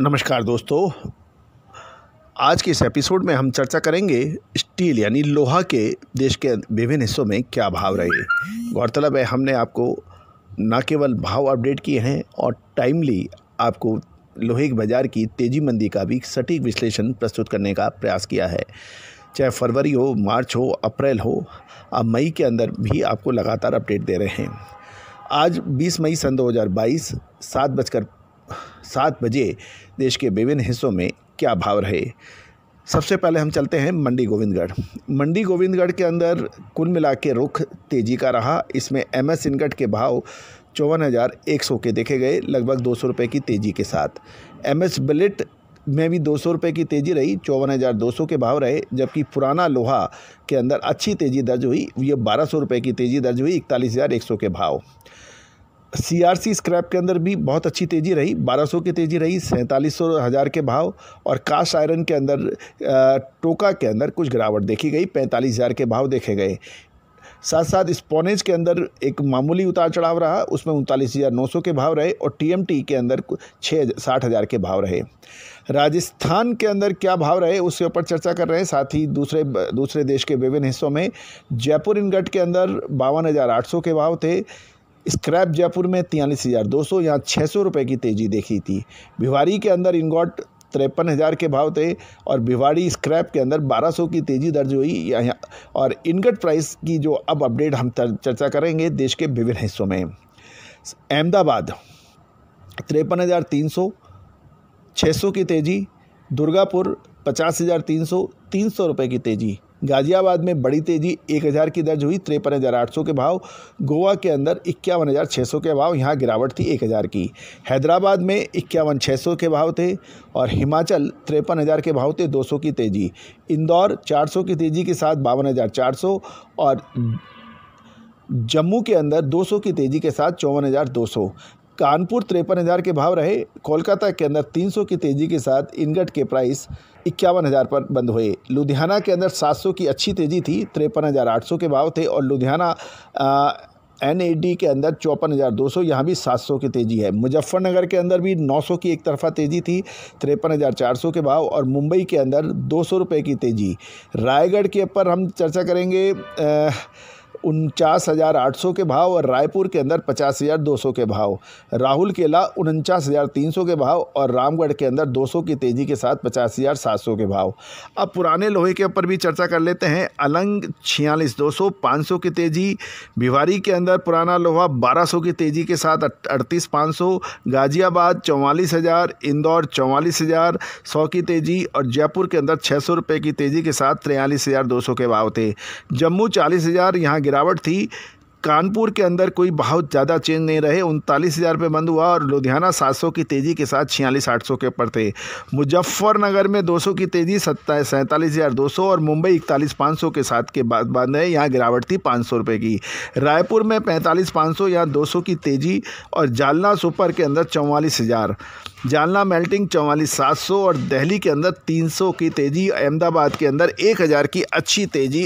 नमस्कार दोस्तों आज के इस एपिसोड में हम चर्चा करेंगे स्टील यानी लोहा के देश के विभिन्न हिस्सों में क्या भाव रहे गौरतलब है हमने आपको न केवल भाव अपडेट किए हैं और टाइमली आपको लोहे के बाज़ार की तेजी मंदी का भी सटीक विश्लेषण प्रस्तुत करने का प्रयास किया है चाहे फरवरी हो मार्च हो अप्रैल हो अब मई के अंदर भी आपको लगातार अपडेट दे रहे हैं आज 20 मई सन 2022 सात बजकर सात बजे देश के विभिन्न हिस्सों में क्या भाव रहे सबसे पहले हम चलते हैं मंडी गोविंदगढ़ मंडी गोविंदगढ़ के अंदर कुल मिला के रुख तेजी का रहा इसमें एम एस इनगट के भाव चौवन हज़ार एक सौ के देखे गए लगभग दो सौ रुपये की तेज़ी के साथ एम एस बिलेट में भी दो सौ रुपये की तेज़ी रही चौवन हज़ार दो सौ के भाव रहे जबकि पुराना लोहा के अंदर अच्छी तेज़ी दर्ज हुई ये बारह सौ रुपये की तेज़ी दर्ज हुई इकतालीस हज़ार एक सौ के भाव सी आर सी स्क्रैप के अंदर भी बहुत अच्छी तेज़ी रही 1200 की तेज़ी रही सैंतालीस सौ हज़ार के भाव और कास्ट आयरन के अंदर टोका के अंदर कुछ गिरावट देखी गई पैंतालीस हज़ार के भाव देखे गए साथ साथ स्पोनेज के अंदर एक मामूली उतार चढ़ाव रहा उसमें उनतालीस हज़ार नौ सौ के भाव रहे और टीएमटी के अंदर छः साठ हज़ार के भाव रहे राजस्थान के अंदर क्या भाव रहे उसके ऊपर चर्चा कर रहे हैं साथ ही दूसरे दूसरे देश के विभिन्न हिस्सों में जयपुर इनगट के अंदर बावन हज़ार आठ सौ के भाव थे स्क्रैप जयपुर में तियालीस हज़ार दो सौ यहाँ छः सौ रुपये की तेज़ी देखी थी भिवाड़ी के अंदर इनगॉट तिरपन हज़ार के भाव थे और भिवाड़ी स्क्रैप के अंदर 1200 की तेज़ी दर्ज हुई और इनगट प्राइस की जो अब अपडेट हम चर्चा करेंगे देश के विभिन्न हिस्सों में अहमदाबाद तिरपन हज़ार तीन सौ छः सौ की तेज़ी दुर्गापुर पचास हज़ार तीन सौ तीन सौ रुपये की तेज़ी गाजियाबाद में बड़ी तेज़ी एक हज़ार की दर्ज हुई तिरपन हज़ार आठ सौ के भाव गोवा के अंदर इक्यावन हज़ार छः सौ के भाव यहाँ गिरावट थी एक हज़ार की हैदराबाद में इक्यावन छः सौ के भाव थे और हिमाचल तिरपन हज़ार के भाव थे दो सौ की तेज़ी इंदौर चार सौ की तेज़ी के साथ बावन हज़ार चार सौ और जम्मू के अंदर दो सौ की तेज़ी के साथ चौवन हज़ार दो सौ कानपुर तिरपन हज़ार के भाव रहे कोलकाता के अंदर तीन सौ की तेज़ी के साथ इनगट के प्राइस इक्यावन हज़ार पर बंद हुए लुधियाना के अंदर 700 की अच्छी तेज़ी थी तिरपन हज़ार आठ सौ के भाव थे और लुधियाना एन के अंदर चौपन हज़ार दो सौ यहाँ भी सात सौ की तेज़ी है मुजफ्फरनगर के अंदर भी नौ सौ की एक तरफा तेज़ी थी तिरपन हज़ार चार सौ के भाव और मुंबई के अंदर दो सौ रुपये की तेज़ी रायगढ़ के ऊपर हम चर्चा करेंगे आ, उनचास हज़ार आठ सौ के भाव और रायपुर के अंदर पचास हज़ार दो सौ के भाव राहुल केला उनचास हज़ार तीन सौ के भाव और रामगढ़ के अंदर दो सौ की तेज़ी के साथ पचास हज़ार सात सौ के भाव अब पुराने लोहे के ऊपर भी चर्चा कर लेते हैं अलंग छियालीस दो सौ पाँच सौ की तेज़ी भिवारी के अंदर पुराना लोहा बारह सौ की तेज़ी के साथ अड़तीस पाँच सौ गाज़ियाबाद चौवालीस हज़ार इंदौर चौवालीस हज़ार सौ की तेज़ी और जयपुर के अंदर छः सौ रुपये की तेज़ी के साथ तिरयालीस हज़ार दो सौ के भाव थे जम्मू चालीस हज़ार यहाँ गिरावट थी कानपुर के अंदर कोई बहुत ज़्यादा चेंज नहीं रहे उनतालीस हज़ार रुपये बंद हुआ और लुधियाना सात सौ की तेज़ी के साथ छियालीस आठ सौ के पर थे मुजफ्फरनगर में दो सौ की तेज़ी सत्ता सैंतालीस हज़ार दो सौ और मुंबई इकतालीस पाँच सौ के साथ के बाद बंद है यहाँ गिरावट थी पाँच सौ रुपये की रायपुर में पैंतालीस पाँच सौ यहाँ दो सौ की तेज़ी और जालना सुपर के अंदर चौवालीस हज़ार जालना मेल्टिंग चौवालीस सात सौ और दिल्ली के अंदर तीन सौ की तेज़ी अहमदाबाद के अंदर एक हज़ार की अच्छी तेज़ी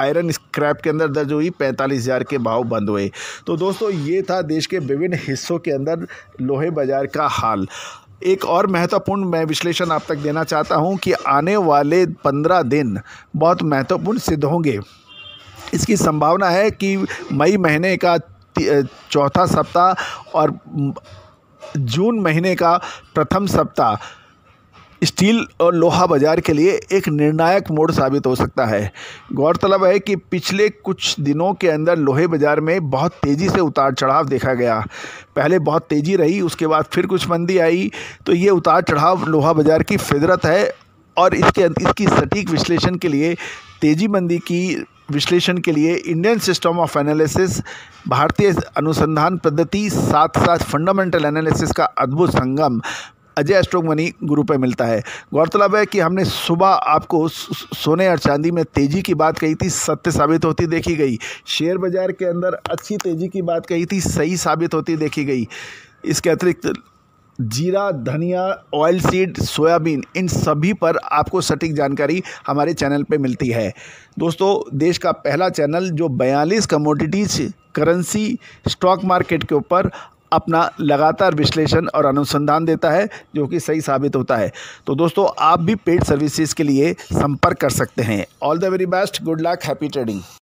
आयरन स्क्रैप के अंदर दर्ज हुई पैंतालीस हज़ार के भाव बंद हुए तो दोस्तों ये था देश के विभिन्न हिस्सों के अंदर लोहे बाजार का हाल एक और महत्वपूर्ण मैं विश्लेषण आप तक देना चाहता हूँ कि आने वाले पंद्रह दिन बहुत महत्वपूर्ण सिद्ध होंगे इसकी संभावना है कि मई महीने का चौथा सप्ताह और जून महीने का प्रथम सप्ताह स्टील और लोहा बाजार के लिए एक निर्णायक मोड़ साबित हो सकता है गौरतलब है कि पिछले कुछ दिनों के अंदर लोहे बाजार में बहुत तेज़ी से उतार चढ़ाव देखा गया पहले बहुत तेज़ी रही उसके बाद फिर कुछ मंदी आई तो ये उतार चढ़ाव लोहा बाजार की फितरत है और इसके इसकी सटीक विश्लेषण के लिए तेज़ी मंदी की विश्लेषण के लिए इंडियन सिस्टम ऑफ एनालिसिस भारतीय अनुसंधान पद्धति साथ साथ फंडामेंटल एनालिसिस का अद्भुत संगम अजय स्ट्रोक मनी गुरु पर मिलता है गौरतलब है कि हमने सुबह आपको सोने और चांदी में तेज़ी की बात कही थी सत्य साबित होती देखी गई शेयर बाजार के अंदर अच्छी तेज़ी की बात कही थी सही साबित होती देखी गई इसके अतिरिक्त जीरा धनिया ऑयल सीड सोयाबीन इन सभी पर आपको सटीक जानकारी हमारे चैनल पे मिलती है दोस्तों देश का पहला चैनल जो 42 कमोडिटीज करेंसी स्टॉक मार्केट के ऊपर अपना लगातार विश्लेषण और अनुसंधान देता है जो कि सही साबित होता है तो दोस्तों आप भी पेड सर्विसेज के लिए संपर्क कर सकते हैं all the very best good luck happy trading